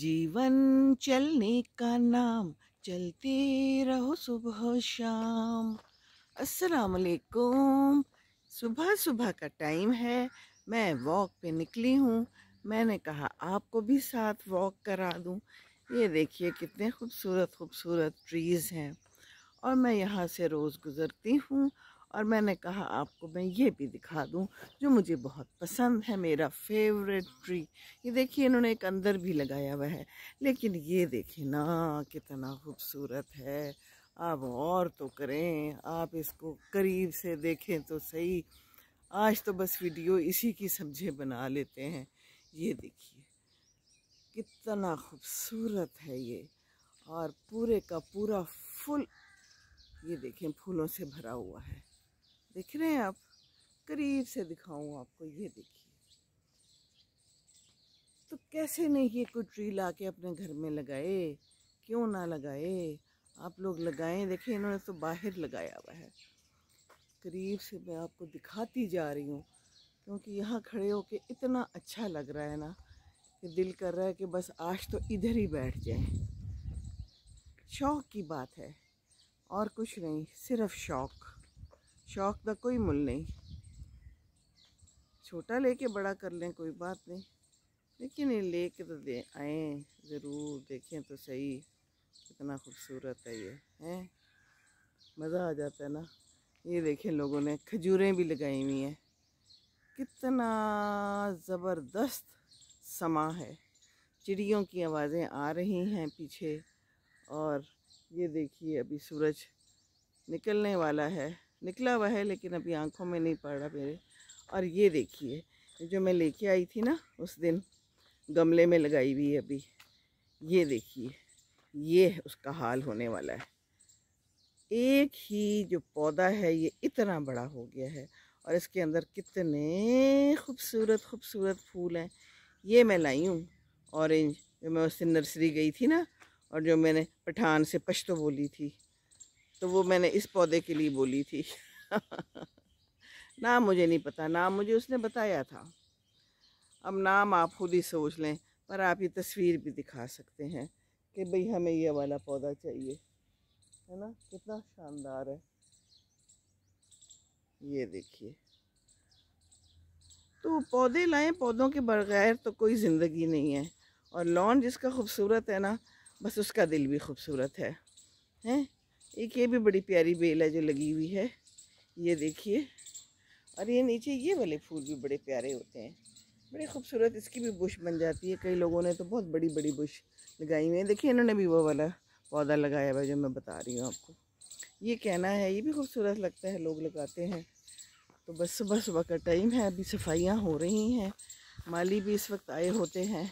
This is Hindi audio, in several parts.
जीवन चलने का नाम चलते रहो सुबह शाम अस्सलाम वालेकुम सुबह सुबह का टाइम है मैं वॉक पे निकली हूँ मैंने कहा आपको भी साथ वॉक करा दूँ ये देखिए कितने खूबसूरत खूबसूरत ट्रीज़ हैं और मैं यहाँ से रोज़ गुज़रती हूँ और मैंने कहा आपको मैं ये भी दिखा दूं जो मुझे बहुत पसंद है मेरा फेवरेट ट्री ये देखिए इन्होंने एक अंदर भी लगाया हुआ है लेकिन ये देखिए ना कितना खूबसूरत है आप और तो करें आप इसको करीब से देखें तो सही आज तो बस वीडियो इसी की समझे बना लेते हैं ये देखिए कितना खूबसूरत है ये और पूरे का पूरा फुल ये देखें फूलों से भरा हुआ है देख रहे हैं आप करीब से दिखाऊं आपको ये देखिए तो कैसे नहीं ये कोई ट्री ला के अपने घर में लगाए क्यों ना लगाए आप लोग लगाएं देखिए इन्होंने तो बाहर लगाया हुआ है करीब से मैं आपको दिखाती जा रही हूँ क्योंकि यहाँ खड़े होके इतना अच्छा लग रहा है ना कि दिल कर रहा है कि बस आज तो इधर ही बैठ जाए शौक़ की बात है और कुछ नहीं सिर्फ शौक़ शौक का कोई मुल नहीं छोटा लेके बड़ा कर लें कोई बात नहीं लेकिन ये ले कर तो दे आए ज़रूर देखें तो सही कितना खूबसूरत है ये हैं मज़ा आ जाता है ना ये देखें लोगों ने खजूरें भी लगाई हुई हैं कितना ज़बरदस्त समा है चिड़ियों की आवाज़ें आ रही हैं पीछे और ये देखिए अभी सूरज निकलने वाला है निकला हुआ है लेकिन अभी आंखों में नहीं पड़ रहा मेरे और ये देखिए जो मैं लेके आई थी ना उस दिन गमले में लगाई हुई है अभी ये देखिए ये उसका हाल होने वाला है एक ही जो पौधा है ये इतना बड़ा हो गया है और इसके अंदर कितने खूबसूरत खूबसूरत फूल हैं ये मैं लाई हूँ ऑरेंज जो मैं उससे नर्सरी गई थी ना और जो मैंने पठान से पश्तो बोली थी तो वो मैंने इस पौधे के लिए बोली थी नाम मुझे नहीं पता नाम मुझे उसने बताया था अब नाम आप खुद ही सोच लें पर आप ये तस्वीर भी दिखा सकते हैं कि भाई हमें ये वाला पौधा चाहिए है ना कितना शानदार है ये देखिए तो पौधे लाएं पौधों के बगैर तो कोई ज़िंदगी नहीं है और लॉन जिसका खूबसूरत है ना बस उसका दिल भी खूबसूरत है हैं एक ये भी बड़ी प्यारी बेल है जो लगी हुई है ये देखिए और ये नीचे ये वाले फूल भी बड़े प्यारे होते हैं बड़े खूबसूरत इसकी भी बुश बन जाती है कई लोगों ने तो बहुत बड़ी बड़ी बुश लगाई हुई है देखिए इन्होंने भी वो वाला पौधा लगाया हुआ जो मैं बता रही हूँ आपको ये कहना है ये भी खूबसूरत लगता है लोग लगाते हैं तो बस सुबह सुबह का टाइम है अभी सफाइयाँ हो रही हैं माली भी इस वक्त आए होते हैं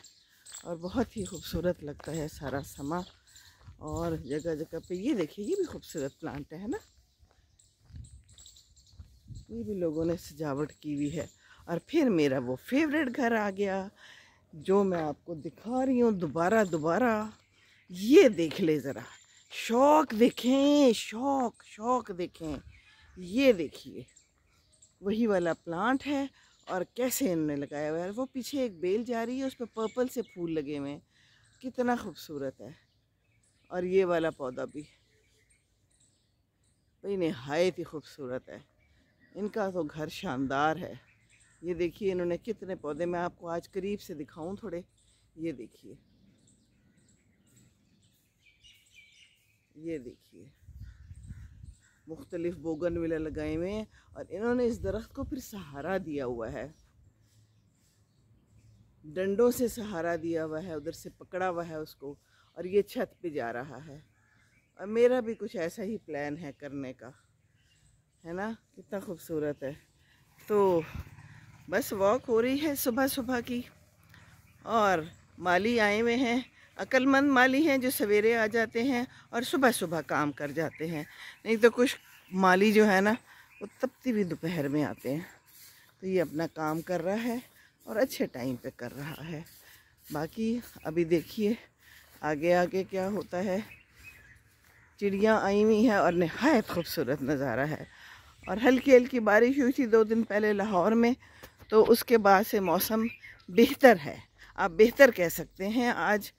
और बहुत ही खूबसूरत लगता है सारा समा और जगह जगह पे ये देखिए ये भी खूबसूरत प्लांट है ना ये भी लोगों ने सजावट की हुई है और फिर मेरा वो फेवरेट घर आ गया जो मैं आपको दिखा रही हूँ दोबारा दोबारा ये देख ले ज़रा शौक देखें शौक शौक देखें ये देखिए वही वाला प्लांट है और कैसे इन्होंने लगाया हुआ है वो पीछे एक बेल जा रही है उस पर पर्पल से फूल लगे हुए हैं कितना खूबसूरत है और ये वाला पौधा भी भाई नहायत ही खूबसूरत है इनका तो घर शानदार है ये देखिए इन्होंने कितने पौधे मैं आपको आज करीब से दिखाऊं थोड़े ये देखिए ये देखिए मुख्तलिफ बोगन विला लगाए हुए हैं और इन्होंने इस दरख्त को फिर सहारा दिया हुआ है डंडों से सहारा दिया हुआ है उधर से पकड़ा हुआ है उसको और ये छत पे जा रहा है और मेरा भी कुछ ऐसा ही प्लान है करने का है ना कितना खूबसूरत है तो बस वॉक हो रही है सुबह सुबह की और माली आए हुए हैं अक्लमंद माली हैं जो सवेरे आ जाते हैं और सुबह सुबह काम कर जाते हैं नहीं तो कुछ माली जो है ना वो तपती भी दोपहर में आते हैं तो ये अपना काम कर रहा है और अच्छे टाइम पे कर रहा है बाकी अभी देखिए आगे आगे क्या होता है चिड़िया आई हुई हैं और नहायत खूबसूरत नज़ारा है और हल्की हल्की बारिश हुई थी दो दिन पहले लाहौर में तो उसके बाद से मौसम बेहतर है आप बेहतर कह सकते हैं आज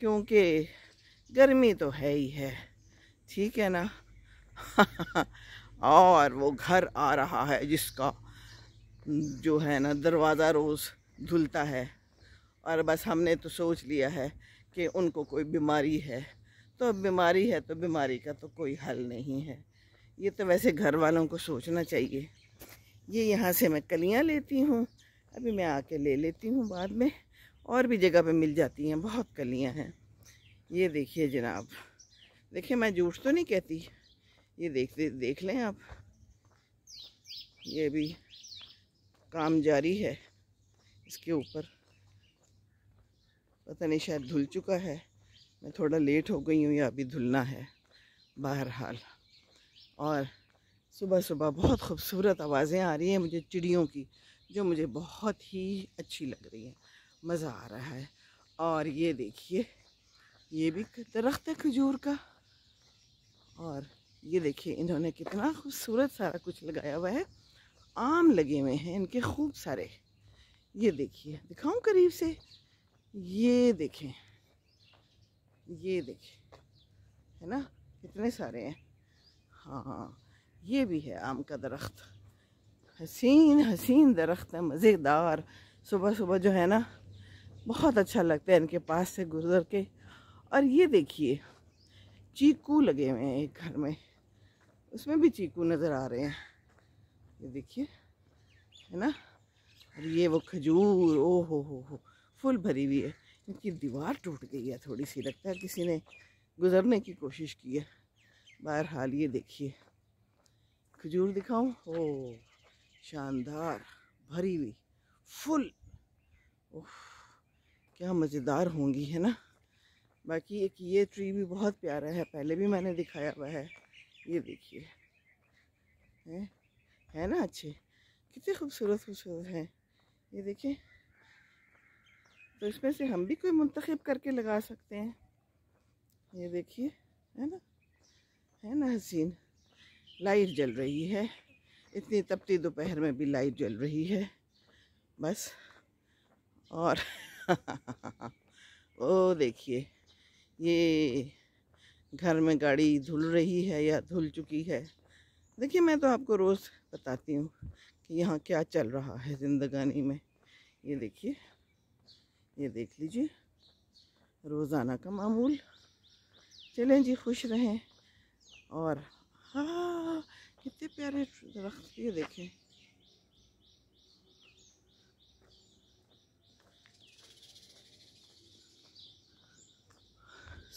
क्योंकि गर्मी तो है ही है ठीक है ना और वो घर आ रहा है जिसका जो है ना दरवाज़ा रोज़ धुलता है और बस हमने तो सोच लिया है कि उनको कोई बीमारी है तो बीमारी है तो बीमारी का तो कोई हल नहीं है ये तो वैसे घर वालों को सोचना चाहिए ये यहाँ से मैं कलियाँ लेती हूँ अभी मैं आके ले लेती हूँ बाद में और भी जगह पे मिल जाती हैं बहुत कलियाँ हैं ये देखिए जनाब देखिए मैं झूठ तो नहीं कहती ये देख देख लें आप ये भी काम जारी है इसके ऊपर पता नहीं शायद धुल चुका है मैं थोड़ा लेट हो गई हूँ या अभी धुलना है बहरहाल और सुबह सुबह बहुत खूबसूरत आवाज़ें आ रही हैं मुझे चिड़ियों की जो मुझे बहुत ही अच्छी लग रही है मज़ा आ रहा है और ये देखिए ये भी दरख्त है खजूर का और ये देखिए इन्होंने कितना खूबसूरत सारा कुछ लगाया हुआ है आम लगे हुए हैं इनके खूब सारे ये देखिए दिखाऊं करीब से ये देखें ये देखें है ना इतने सारे हैं हाँ ये भी है आम का दरख्त हसीन हसीन दरख्त है मज़ेदार सुबह सुबह जो है ना बहुत अच्छा लगता है इनके पास से गुजर के और ये देखिए चीकू लगे हुए हैं एक घर में उसमें भी चीकू नज़र आ रहे हैं ये देखिए है ना और ये वो खजूर ओ हो हो हो फुल भरी हुई है इनकी दीवार टूट गई है थोड़ी सी लगता है किसी ने गुजरने की कोशिश की है बहर हाल ये देखिए खजूर दिखाऊं ओ शानदार भरी हुई फुल ओह क्या मज़ेदार होंगी है ना बाकी एक ये ट्री भी बहुत प्यारा है पहले भी मैंने दिखाया हुआ है ये देखिए है है ना अच्छे कितने खूबसूरत खूबसूरत हैं ये देखिए तो इसमें से हम भी कोई मुंतखब करके लगा सकते हैं ये देखिए है ना है ना हसीन लाइट जल रही है इतनी तपती दोपहर में भी लाइट जल रही है बस और ओ देखिए ये घर में गाड़ी धुल रही है या धुल चुकी है देखिए मैं तो आपको रोज़ बताती हूँ कि यहाँ क्या चल रहा है ज़िंदगानी में ये देखिए ये देख लीजिए रोज़ाना का मामूल चलें जी खुश रहें और हाँ कितने प्यारे दरख्त ये देखें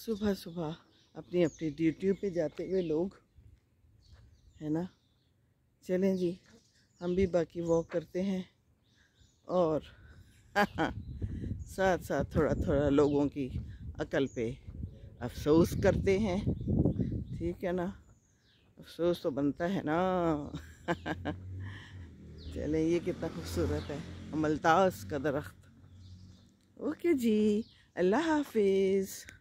सुबह सुबह अपनी अपनी ड्यूटियों पे जाते हुए लोग है ना चलें जी हम भी बाकी वॉक करते हैं और हाँ, हाँ। साथ साथ थोड़ा थोड़ा लोगों की अकल पे अफसोस करते हैं ठीक है ना अफसोस तो बनता है ना चले ये कितना खूबसूरत है अमलतास का दरख्त ओके जी अल्लाह हाफिज़